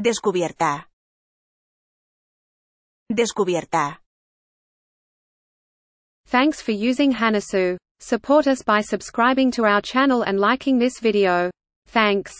Descubierta. Descubierta. Thanks for using Hanasu. Support us by subscribing to our channel and liking this video. Thanks.